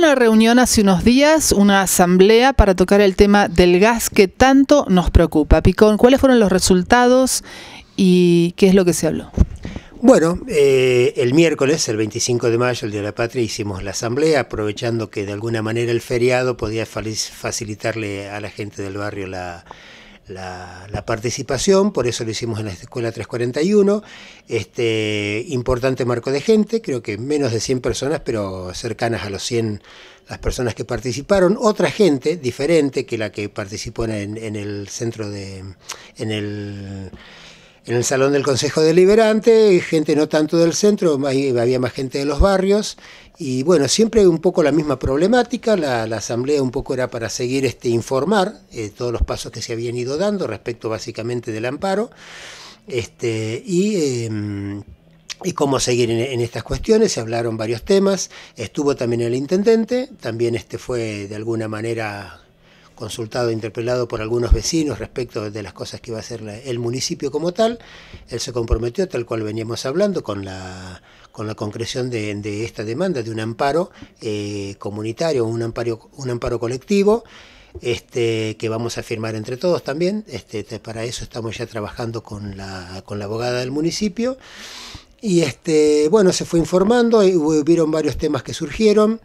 una reunión hace unos días, una asamblea para tocar el tema del gas que tanto nos preocupa. Picón, ¿cuáles fueron los resultados y qué es lo que se habló? Bueno, eh, el miércoles, el 25 de mayo, el Día de la Patria, hicimos la asamblea, aprovechando que de alguna manera el feriado podía facilitarle a la gente del barrio la, la, participación, por eso lo hicimos en la Escuela 341, este importante marco de gente, creo que menos de 100 personas, pero cercanas a los 100 las personas que participaron, otra gente diferente que la que participó en, en el centro de... en el en el salón del Consejo Deliberante, gente no tanto del centro, había más gente de los barrios, y bueno, siempre un poco la misma problemática, la, asamblea un poco era para seguir este, informar eh, todos los pasos que se habían ido dando respecto básicamente del amparo, este, y... Em, y cómo seguir en, estas cuestiones. Se hablaron varios temas. Estuvo también el intendente, también este fue de alguna manera consultado, e interpelado por algunos vecinos respecto de las cosas que iba a hacer el municipio como tal. Él se comprometió, tal cual veníamos hablando, con la, con la concreción de, esta demanda de un amparo eh, comunitario, un amparo, un amparo colectivo. Este, que vamos a firmar entre todos también. Este, este, para eso estamos ya trabajando con la, con la abogada del municipio. Y este, bueno, se fue informando, y hubieron varios temas que surgieron.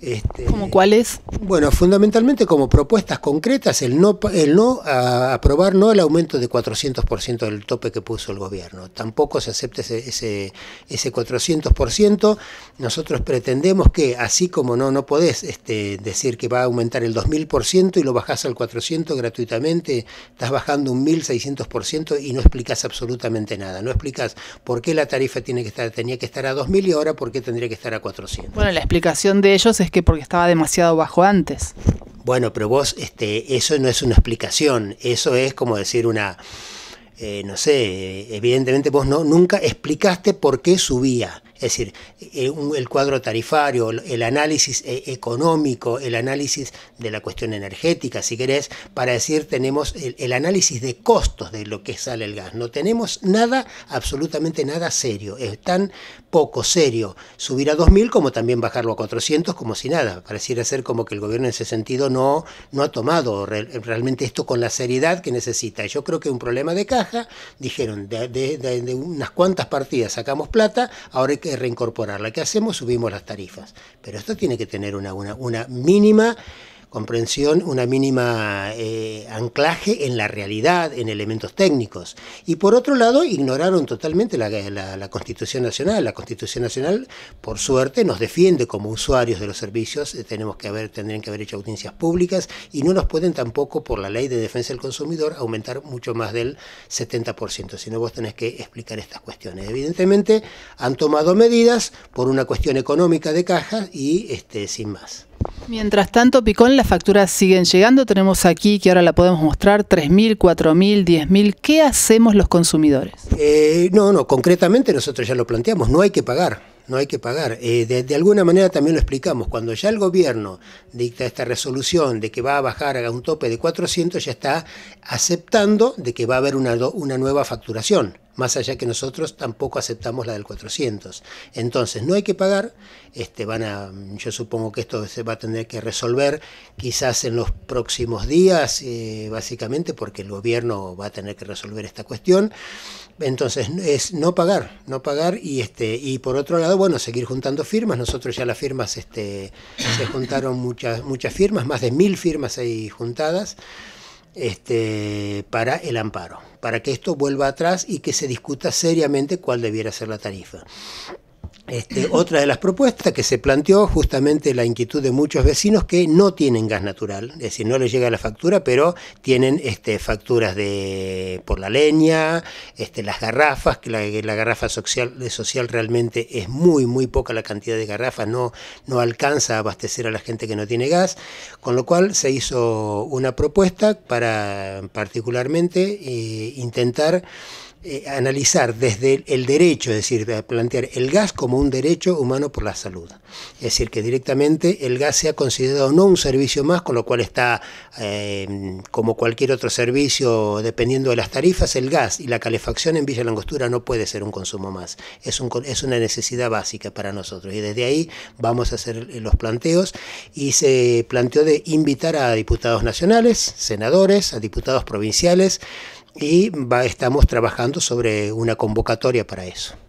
Este, cuál cuáles? Bueno, fundamentalmente como propuestas concretas, el no, el no aprobar no el aumento de 400% del tope que puso el gobierno, tampoco se acepta ese, ese, 400%. Nosotros pretendemos que, así como no, no podés este, decir que va a aumentar el 2000% y lo bajás al 400% gratuitamente, estás bajando un 1600% y no explicas absolutamente nada, no explicas por qué la tarifa tiene que estar, tenía que estar a 2000 y ahora por qué tendría que estar a 400. Bueno, la explicación de ellos es que porque estaba demasiado bajo antes. Bueno, pero vos, este, eso no es una explicación, eso es como decir una, eh, no sé, evidentemente vos no, nunca explicaste por qué subía. Es decir, eh, el cuadro tarifario, el análisis eh, económico, el análisis de la cuestión energética, si querés, para decir tenemos el, análisis de costos de lo que sale el gas. No tenemos nada, absolutamente nada serio. Es tan poco serio subir a 2.000 como también bajarlo a 400 como si nada. Pareciera ser como que el gobierno en ese sentido no, no ha tomado realmente esto con la seriedad que necesita. Yo creo que es un problema de caja, dijeron, de, de unas cuantas partidas sacamos plata, ahora hay que reincorporar reincorporarla. ¿Qué hacemos? Subimos las tarifas. Pero esto tiene que tener una, una mínima comprensión, una mínima eh, anclaje en la realidad, en elementos técnicos. Y por otro lado, ignoraron totalmente la, la, Constitución Nacional. La Constitución Nacional, por suerte, nos defiende como usuarios de los servicios, eh, tenemos que haber, tendrían que haber hecho audiencias públicas y no nos pueden tampoco, por la ley de defensa del consumidor, aumentar mucho más del 70%, no vos tenés que explicar estas cuestiones. Evidentemente, han tomado medidas por una cuestión económica de caja y este, sin más. Mientras tanto, Picón, las facturas siguen llegando. Tenemos aquí, que ahora la podemos mostrar, 3.000, 4.000, 10.000. ¿Qué hacemos los consumidores? Eh, no, no, concretamente nosotros ya lo planteamos, no hay que pagar no hay que pagar. Eh, de, alguna manera también lo explicamos, cuando ya el gobierno dicta esta resolución de que va a bajar a un tope de 400, ya está aceptando de que va a haber una, una nueva facturación más allá que nosotros tampoco aceptamos la del 400. Entonces, no hay que pagar, este, van a, yo supongo que esto se va a tener que resolver quizás en los próximos días, eh, básicamente porque el gobierno va a tener que resolver esta cuestión. Entonces, es no pagar, no pagar y, este, y por otro lado, bueno, seguir juntando firmas. Nosotros ya las firmas, este, se juntaron muchas, muchas firmas, más de mil firmas ahí juntadas este, para el amparo, para que esto vuelva atrás y que se discuta seriamente cuál debiera ser la tarifa. Este, otra de las propuestas que se planteó justamente la inquietud de muchos vecinos que no tienen gas natural, es decir, no les llega la factura, pero tienen este, facturas de, por la leña, este, las garrafas, que la, garrafa social, social, realmente es muy, muy poca la cantidad de garrafas, no, no alcanza a abastecer a la gente que no tiene gas, con lo cual se hizo una propuesta para particularmente eh, intentar eh, analizar desde el derecho, es decir, plantear el gas como un derecho humano por la salud. Es decir, que directamente el gas sea considerado no un servicio más, con lo cual está eh, como cualquier otro servicio, dependiendo de las tarifas, el gas y la calefacción en Villa Langostura no puede ser un consumo más. Es, un, es una necesidad básica para nosotros. Y desde ahí vamos a hacer eh, los planteos. Y se planteó de invitar a diputados nacionales, senadores, a diputados provinciales, y va, estamos trabajando sobre una convocatoria para eso.